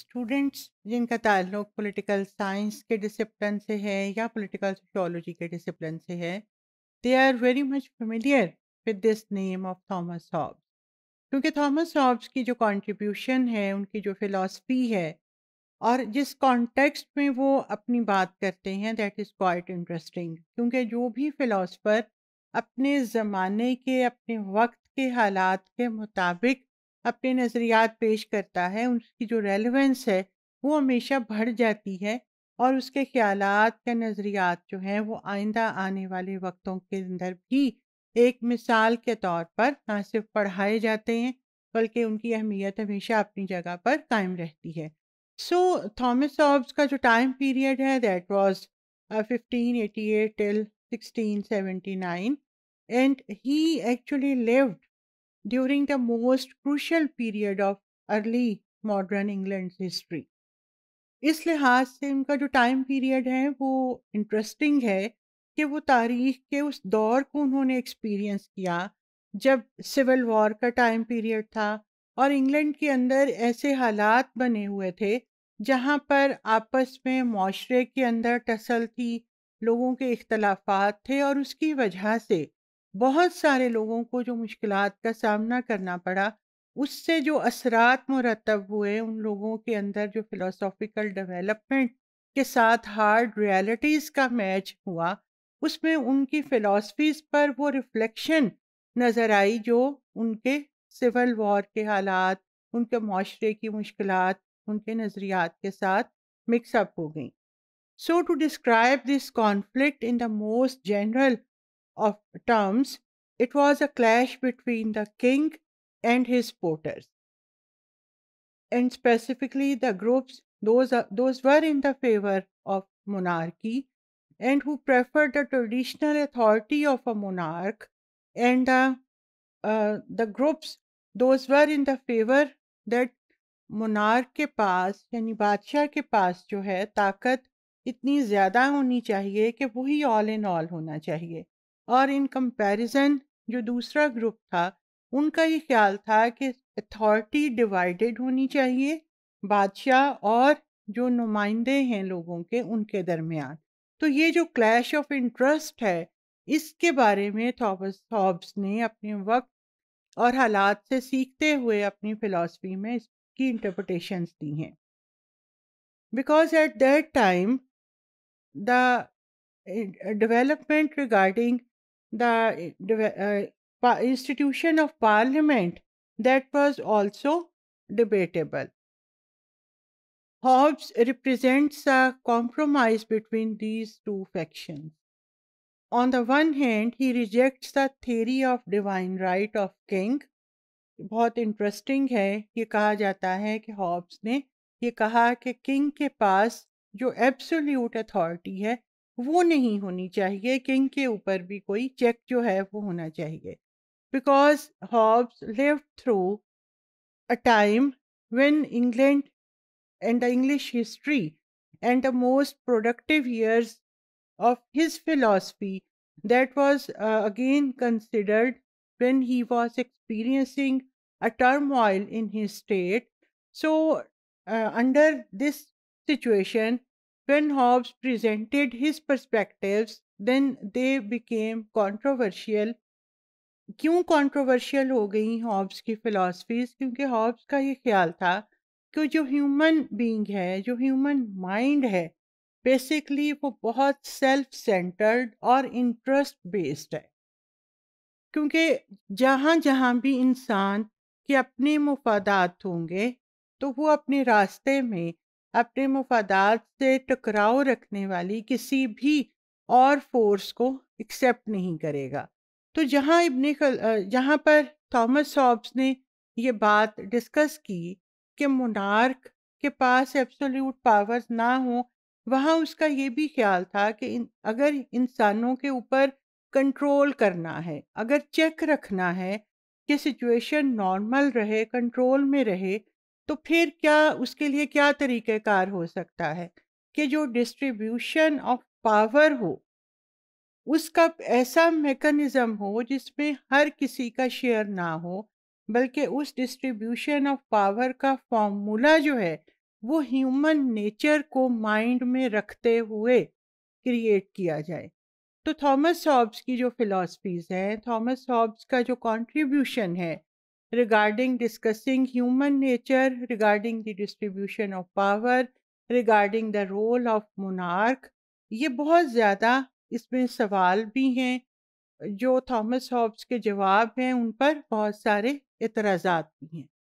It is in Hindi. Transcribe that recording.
स्टूडेंट्स जिनका ताल्लुक पॉलिटिकल साइंस के डिसिप्लिन से है या पॉलिटिकल सोशोलॉजी के डिसिप्लिन से है they are very much familiar with this name of Thomas Hobbes क्योंकि थॉमस हॉब्स की जो कंट्रीब्यूशन है उनकी जो फिलॉसफी है और जिस कॉन्टेक्स्ट में वो अपनी बात करते हैं दैट इज़ क्वाइट इंटरेस्टिंग क्योंकि जो भी फिलासफर अपने ज़माने के अपने वक्त के हालात के मुताबिक अपने नज़रियात पेश करता है उसकी जो रेलिवेंस है वो हमेशा बढ़ जाती है और उसके ख्याल के नज़रियात जो हैं वो आइंदा आने वाले वक्तों के अंदर भी एक मिसाल के तौर पर ना सिर्फ पढ़ाए जाते हैं बल्कि उनकी अहमियत हमेशा अपनी जगह पर कायम रहती है सो थॉमस ऑब्स का जो टाइम पीरियड है that was 1588 till 1679 and he actually lived during the most crucial period of early modern England history इस लिहाज से उनका जो टाइम पीरियड है वो इंटरेस्टिंग है कि वो तारीख के उस दौर को उन्होंने एक्सपीरियंस किया जब सिविल वॉर का टाइम पीरियड था और इंग्लैंड के अंदर ऐसे हालात बने हुए थे जहाँ पर आपस में माशरे के अंदर टसल थी लोगों के अख्तलाफा थे और उसकी वजह से बहुत सारे लोगों को जो मुश्किल का सामना करना पड़ा उससे जो असरात मुरतब हुए उन लोगों के अंदर जो फिलोसॉफिकल डेवलपमेंट के साथ हार्ड रियलिटीज़ का मैच हुआ उसमें उनकी फ़िलासफ़ीज़ पर वो रिफ्लेक्शन नज़र आई जो उनके सिविल वॉर के हालात उनके माशरे की मुश्किल उनके नज़रियात के साथ मिक्सअप हो गई so to describe this conflict in the most general of terms, it was a clash between the king and his supporters. And specifically, the groups, those, are, those were in the favor of monarchy and who preferred the traditional authority of a monarch, and uh, uh, the groups, those were in the favor that monarch ke पास yani बादशाह ke पास jo hai, taakat itni zyada honi chahiye ke वही all in all hona chahiye. और इन कंपैरिजन जो दूसरा ग्रुप था उनका ये ख्याल था कि अथॉरिटी डिवाइडेड होनी चाहिए बादशाह और जो नुमाइंदे हैं लोगों के उनके दरमियान तो ये जो क्लैश ऑफ इंटरेस्ट है इसके बारे में थॉबस थॉब्स ने अपने वक्त और हालात से सीखते हुए अपनी फ़िलासफ़ी में इसकी इंटरप्रटेशन दी हैं because at that time the development regarding the uh, institution of parliament that was also debatable. Hobbes represents a compromise between these two factions. On the one hand, he rejects the theory of divine right of king. बहुत इंटरेस्टिंग है ये कहा जाता है कि हॉब्स ने ये कहा कि किंग के पास जो एब्सोल्यूट अथॉरिटी है वो नहीं होनी चाहिए किंग के ऊपर भी कोई चेक जो है वो होना चाहिए because Hobbes live through a time when England and the English history and the most productive years of his philosophy that was again considered when he was experiencing a turmoil in his state so under this situation When Hobbes presented his perspectives, then they became controversial. क्यों कंट्रोवर्शियल हो गई हॉब्स की फ़िलासफ़ीज़ क्योंकि हॉब्स का ये ख्याल था कि जो ह्यूमन बीइंग है जो ह्यूमन माइंड है बेसिकली वो बहुत सेल्फ सेंटर्ड और इंटरेस्ट बेस्ड है क्योंकि जहाँ जहाँ भी इंसान के अपने मफादात होंगे तो वो अपने रास्ते में अपने मफादात से टकराव रखने वाली किसी भी और फोर्स को एक्सेप्ट नहीं करेगा तो जहाँ इबन जहाँ पर थॉमस सॉब्स ने ये बात डिस्कस की कि मुनार्क के पास एब्सोल्यूट पावर्स ना हो वहाँ उसका ये भी ख्याल था कि इन, अगर इंसानों के ऊपर कंट्रोल करना है अगर चेक रखना है कि सिचुएशन नॉर्मल रहे कंट्रोल में रहे तो फिर क्या उसके लिए क्या तरीक़ेकार हो सकता है कि जो डिस्ट्रीब्यूशन ऑफ पावर हो उसका ऐसा मेकनिज़म हो जिसमें हर किसी का शेयर ना हो बल्कि उस डिस्ट्रीब्यूशन ऑफ पावर का फॉर्मूला जो है वो ह्यूमन नेचर को माइंड में रखते हुए क्रिएट किया जाए तो थॉमस हॉब्स की जो फिलॉसफीज़ हैं थॉमस हॉब्स का जो कंट्रीब्यूशन है regarding discussing human nature, regarding the distribution of power, regarding the role of monarch. ये बहुत ज़्यादा इसमें सवाल भी हैं जो थॉमस हॉब्स के जवाब हैं उन पर बहुत सारे एतराज़ात भी हैं